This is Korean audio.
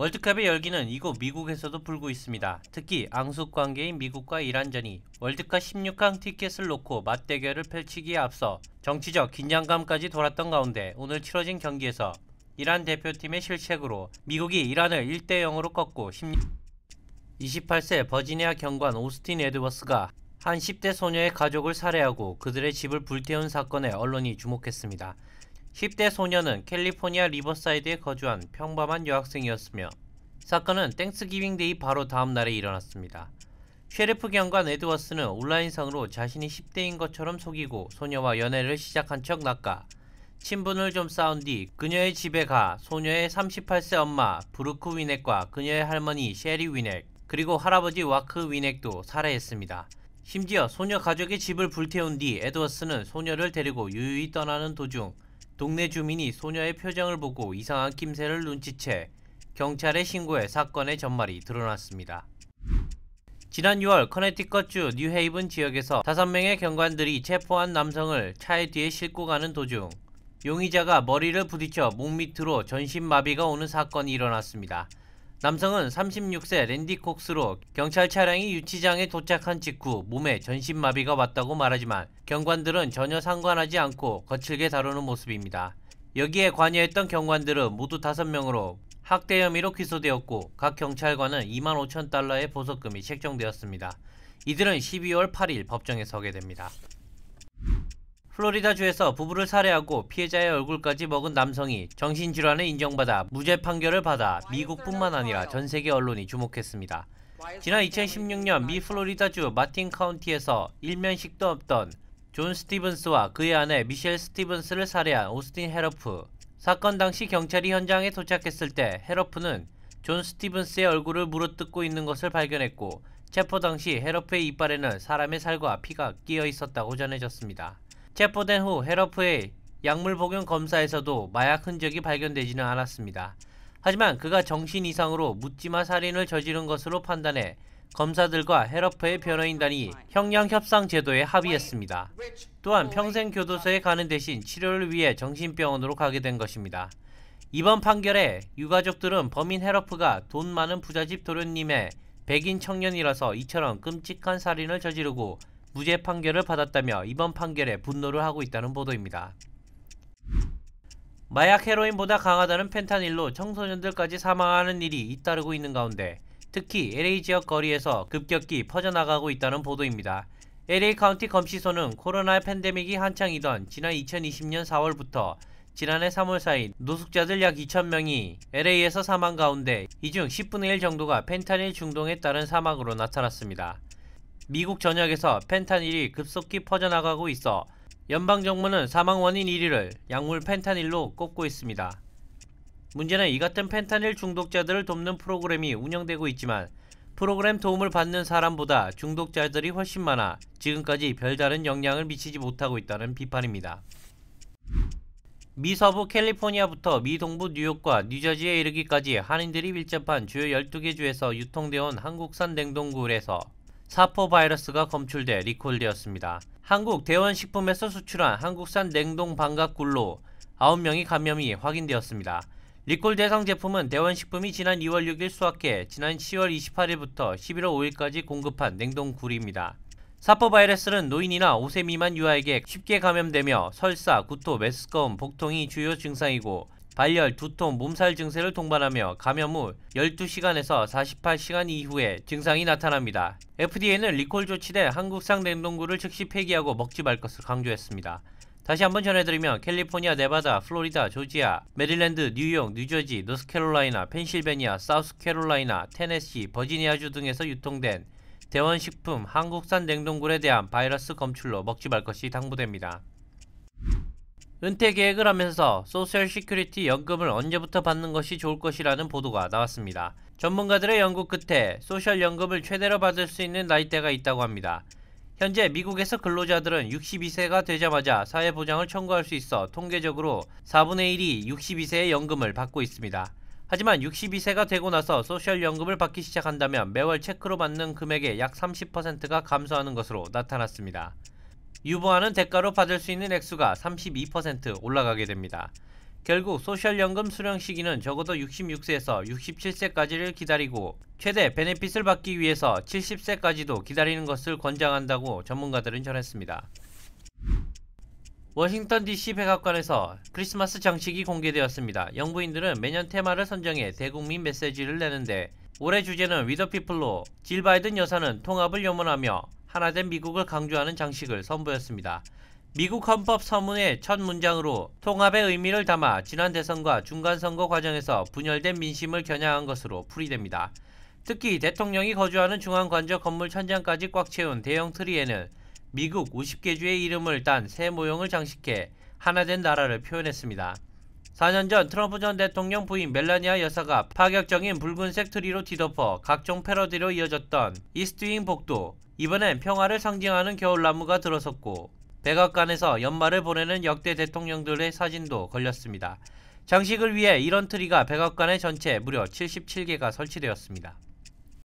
월드컵의 열기는 이곳 미국에서도 불고 있습니다. 특히 앙숙 관계인 미국과 이란전이 월드컵 16강 티켓을 놓고 맞대결을 펼치기에 앞서 정치적 긴장감까지 돌았던 가운데 오늘 치러진 경기에서 이란 대표팀의 실책으로 미국이 이란을 1대 0으로 꺾고 16... 28세 버지니아 경관 오스틴 에드워스가 한 10대 소녀의 가족을 살해하고 그들의 집을 불태운 사건에 언론이 주목했습니다. 10대 소녀는 캘리포니아 리버사이드에 거주한 평범한 여학생이었으며 사건은 땡스기빙데이 바로 다음 날에 일어났습니다. 쉐리프 경관 에드워스는 온라인상으로 자신이 10대인 것처럼 속이고 소녀와 연애를 시작한 척 낚아 친분을 좀 쌓은 뒤 그녀의 집에 가 소녀의 38세 엄마 브루크 위넥과 그녀의 할머니 셰리 위넥 그리고 할아버지 와크 위넥도 살해했습니다. 심지어 소녀 가족의 집을 불태운 뒤 에드워스는 소녀를 데리고 유유히 떠나는 도중 동네 주민이 소녀의 표정을 보고 이상한 낌새를 눈치채 경찰에 신고해 사건의 전말이 드러났습니다. 지난 6월 커네티컷주 뉴헤이븐 지역에서 5명의 경관들이 체포한 남성을 차에 뒤에 싣고 가는 도중 용의자가 머리를 부딪혀 목 밑으로 전신마비가 오는 사건이 일어났습니다. 남성은 36세 랜디 콕스로 경찰 차량이 유치장에 도착한 직후 몸에 전신마비가 왔다고 말하지만 경관들은 전혀 상관하지 않고 거칠게 다루는 모습입니다. 여기에 관여했던 경관들은 모두 5명으로 학대 혐의로 기소되었고 각 경찰관은 2만 5천 달러의 보석금이 책정되었습니다. 이들은 12월 8일 법정에 서게 됩니다. 플로리다주에서 부부를 살해하고 피해자의 얼굴까지 먹은 남성이 정신질환을 인정받아 무죄 판결을 받아 미국뿐만 아니라 전 세계 언론이 주목했습니다. 지난 2016년 미 플로리다주 마틴 카운티에서 일면식도 없던 존 스티븐스와 그의 아내 미셸 스티븐스를 살해한 오스틴 헤러프. 사건 당시 경찰이 현장에 도착했을 때 헤러프는 존 스티븐스의 얼굴을 물어뜯고 있는 것을 발견했고 체포 당시 헤러프의 이빨에는 사람의 살과 피가 끼어 있었다고 전해졌습니다. 체포된 후 헤러프의 약물 복용 검사에서도 마약 흔적이 발견되지는 않았습니다. 하지만 그가 정신 이상으로 묻지마 살인을 저지른 것으로 판단해 검사들과 헤러프의 변호인단이 형량 협상 제도에 합의했습니다. 또한 평생 교도소에 가는 대신 치료를 위해 정신병원으로 가게 된 것입니다. 이번 판결에 유가족들은 범인 헤러프가 돈 많은 부자집 도련님의 백인 청년이라서 이처럼 끔찍한 살인을 저지르고 무죄 판결을 받았다며 이번 판결에 분노를 하고 있다는 보도입니다. 마약 헤로인보다 강하다는 펜타닐로 청소년들까지 사망하는 일이 잇따르고 있는 가운데 특히 LA 지역 거리에서 급격히 퍼져나가고 있다는 보도입니다. LA 카운티 검시소는 코로나 팬데믹이 한창이던 지난 2020년 4월부터 지난해 3월 사이 노숙자들 약 2,000명이 LA에서 사망 가운데 이 중 10분의 1 정도가 펜타닐 중동에 따른 사망으로 나타났습니다. 미국 전역에서 펜타닐이 급속히 퍼져나가고 있어 연방 정부는 사망 원인 1위를 약물 펜타닐로 꼽고 있습니다. 문제는 이 같은 펜타닐 중독자들을 돕는 프로그램이 운영되고 있지만 프로그램 도움을 받는 사람보다 중독자들이 훨씬 많아 지금까지 별다른 영향을 미치지 못하고 있다는 비판입니다. 미 서부 캘리포니아부터 미 동부 뉴욕과 뉴저지에 이르기까지 한인들이 밀접한 주요 12개 주에서 유통되어 온 한국산 냉동굴에서 사포 바이러스가 검출돼 리콜되었습니다. 한국 대원식품에서 수출한 한국산 냉동 방각 굴로 9명이 감염이 확인되었습니다. 리콜 대상 제품은 대원식품이 지난 2월 6일 수확해 지난 10월 28일부터 11월 5일까지 공급한 냉동 굴입니다. 사포바이러스는 노인이나 5세 미만 유아에게 쉽게 감염되며 설사, 구토, 메스꺼움, 복통이 주요 증상이고 발열, 두통, 몸살 증세를 동반하며 감염 후 12시간에서 48시간 이후에 증상이 나타납니다. FDA는 리콜 조치 대 한국산 냉동구를 즉시 폐기하고 먹지 말 것을 강조했습니다. 다시 한번 전해드리면 캘리포니아, 네바다, 플로리다, 조지아, 메릴랜드, 뉴욕, 뉴저지, 노스캐롤라이나, 펜실베니아, 사우스캐롤라이나, 테네시, 버지니아주 등에서 유통된 대원식품 한국산 냉동굴에 대한 바이러스 검출로 먹지 말 것이 당부됩니다. 은퇴 계획을 하면서 소셜 시큐리티 연금을 언제부터 받는 것이 좋을 것이라는 보도가 나왔습니다. 전문가들의 연구 끝에 소셜 연금을 최대로 받을 수 있는 나이대가 있다고 합니다. 현재 미국에서 근로자들은 62세가 되자마자 사회보장을 청구할 수 있어 통계적으로 4분의 1이 62세의 연금을 받고 있습니다. 하지만 62세가 되고 나서 소셜연금을 받기 시작한다면 매월 체크로 받는 금액의 약 30%가 감소하는 것으로 나타났습니다. 유보하는 대가로 받을 수 있는 액수가 32% 올라가게 됩니다. 결국 소셜연금 수령 시기는 적어도 66세에서 67세까지를 기다리고 최대 베네핏을 받기 위해서 70세까지도 기다리는 것을 권장한다고 전문가들은 전했습니다. 워싱턴 DC 백악관에서 크리스마스 장식이 공개되었습니다. 영부인들은 매년 테마를 선정해 대국민 메시지를 내는데 올해 주제는 위더피플로 질 바이든 여사는 통합을 염원하며 하나된 미국을 강조하는 장식을 선보였습니다. 미국 헌법 서문의 첫 문장으로 통합의 의미를 담아 지난 대선과 중간선거 과정에서 분열된 민심을 겨냥한 것으로 풀이됩니다. 특히 대통령이 거주하는 중앙관저 건물 천장까지 꽉 채운 대형 트리에는 미국 50개 주의 이름을 딴 새 모형을 장식해 하나된 나라를 표현했습니다. 4년 전 트럼프 전 대통령 부인 멜라니아 여사가 파격적인 붉은색 트리로 뒤덮어 각종 패러디로 이어졌던 이스트윙 복도, 이번엔 평화를 상징하는 겨울나무가 들어섰고 백악관에서 연말을 보내는 역대 대통령들의 사진도 걸렸습니다. 장식을 위해 이런 트리가 백악관의 전체 무려 77개가 설치되었습니다.